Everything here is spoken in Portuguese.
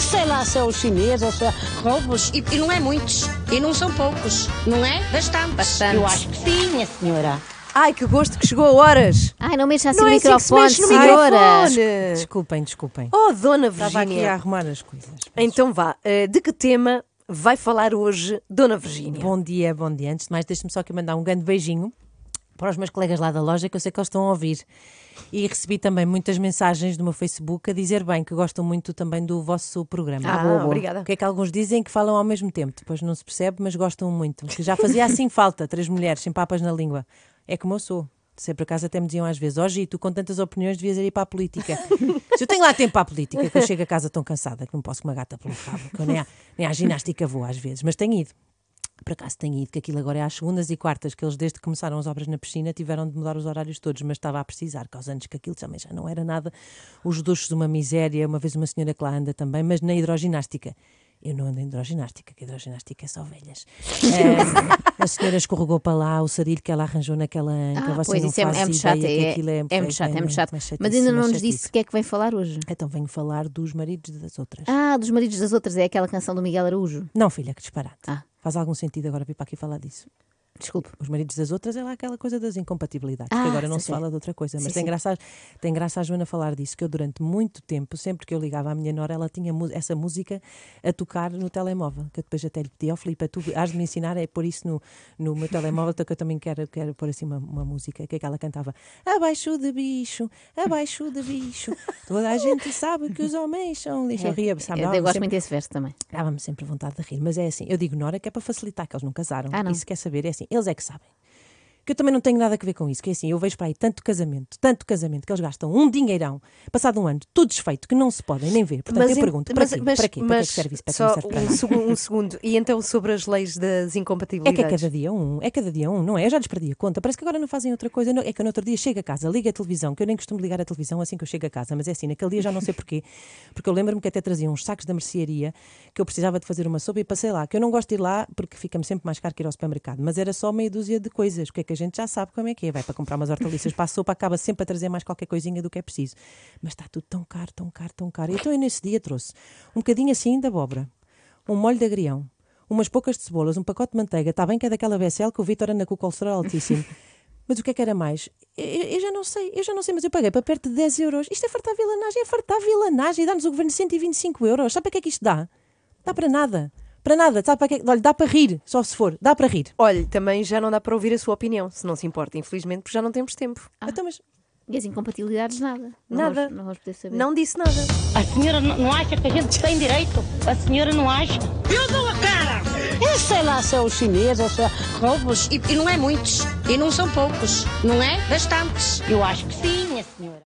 sei lá se é o chinês ou se é roubos. E, e não é muitos. E não são poucos. Não é? Bastante. Bastante. Eu acho que sim, minha senhora. Ai, que gosto que chegou horas. Ai, não mexa assim não o é assim microfone, assim no microfone. Desculpem, desculpem. Oh, dona Virgínia. Estava aqui a arrumar as coisas. Então vá, eh, de que tema vai falar hoje dona Virgínia? Bom dia, bom dia. Antes de mais, deixe-me só aqui mandar um grande beijinho para os meus colegas lá da loja, que eu sei que eles estão a ouvir. E recebi também muitas mensagens do meu Facebook a dizer bem que gostam muito também do vosso programa. Ah, ah, boa, boa. obrigada. O que é que alguns dizem que falam ao mesmo tempo, depois não se percebe, mas gostam muito. Que já fazia assim falta, três mulheres sem papas na língua. É como eu sou. Sempre é a casa até me diziam às vezes, hoje oh, tu com tantas opiniões devias ir para a política. Se eu tenho lá tempo para a política, que eu chego a casa tão cansada que não posso com uma gata pelo cabo, que eu nem a nem à ginástica vou às vezes, mas tenho ido por acaso tenho ido, que aquilo agora é às segundas e quartas, que eles desde que começaram as obras na piscina tiveram de mudar os horários todos, mas estava a precisar, que aos anos que aquilo também já não era nada. Os duchos, uma miséria, uma vez uma senhora que lá anda também, mas na hidroginástica. Eu não ando em hidroginástica, que hidroginástica é só velhas. É, a senhora escorregou para lá o sarilho que ela arranjou naquela anca. Ah, pois, isso é, é muito chato. É, é, é, muito chato, é muito chato. É mas ainda não nos disse o que é que vem falar hoje. Então venho falar dos maridos das outras. Ah, dos maridos das outras, é aquela canção do Miguel Araújo. Não, filha, que disparate. Ah. Faz algum sentido agora vir para aqui falar disso? Desculpe, os maridos das outras é lá aquela coisa das incompatibilidades, ah, que agora não sim, se fala sim. de outra coisa. Sim, mas tem, Graça, a, tem graça a Joana falar disso, que eu durante muito tempo, sempre que eu ligava à minha nora, ela tinha essa música a tocar no telemóvel, que eu depois até lhe pedi, ó oh, Filipe, tu has de me ensinar é pôr isso no, no meu telemóvel, então que eu também quero, quero pôr assim uma, uma música, que é que ela cantava abaixo de bicho, abaixo de bicho, toda a gente sabe que os homens são lixo. É, eu ria, é, sabe? Eu, eu gosto sempre, muito desse verso também. Dava-me sempre vontade de rir, mas é assim, eu digo nora que é para facilitar, que eles não casaram, ah, não. isso quer saber, é assim, enfim, eles é que sabem que eu também não tenho nada a ver com isso, que é assim, eu vejo para aí tanto casamento, tanto casamento, que eles gastam um dinheirão, passado um ano, tudo desfeito, que não se podem nem ver. Portanto, mas, eu pergunto, mas, para, quê? Mas, para quê? Mas, para que, é serve isso? Para é só que serve um, segundo, um segundo. E então sobre as leis das incompatibilidades? É que é cada dia um, é cada dia um, não é? Eu já lhes perdi a conta. Parece que agora não fazem outra coisa. é que eu no outro dia chego a casa, ligo a televisão, que eu nem costumo ligar a televisão assim que eu chego a casa, mas é assim, naquele dia já não sei porquê, porque eu lembro-me que até trazia uns sacos da mercearia que eu precisava de fazer uma sopa e passei lá, que eu não gosto de ir lá porque fica-me sempre mais caro que ir ao supermercado, mas era só meia dúzia de coisas. O que é que a gente já sabe como é que é. Vai para comprar umas hortaliças para a sopa, acaba sempre a trazer mais qualquer coisinha do que é preciso. Mas está tudo tão caro, tão caro, tão caro. Então eu nesse dia trouxe um bocadinho assim de abóbora, um molho de agrião, umas poucas de cebolas, um pacote de manteiga. Está bem que é daquela BSL que o Vitor anda com o colesterol altíssimo. Mas o que é que era mais? Eu, eu, já não sei, eu já não sei, mas eu paguei para perto de 10 euros. Isto é fartar vilanagem, é fartar vilanagem. Dá-nos o governo 125 euros. Sabe o que é que isto dá? Dá para nada para nada. Sabe para quê? Olha, dá para rir, só se for. Dá para rir. Olha, também já não dá para ouvir a sua opinião, se não se importa, infelizmente, porque já não temos tempo. Ah. Então, mas... E as incompatibilidades, nada. Nada. Não, vamos, não vamos saber. Não disse nada. A senhora não acha que a gente tem direito? A senhora não acha? Eu dou a cara! Eu sei lá se é o chinês ou se é roubos. E, e não é muitos. E não são poucos. Não é? Bastantes. Eu acho que sim, minha senhora.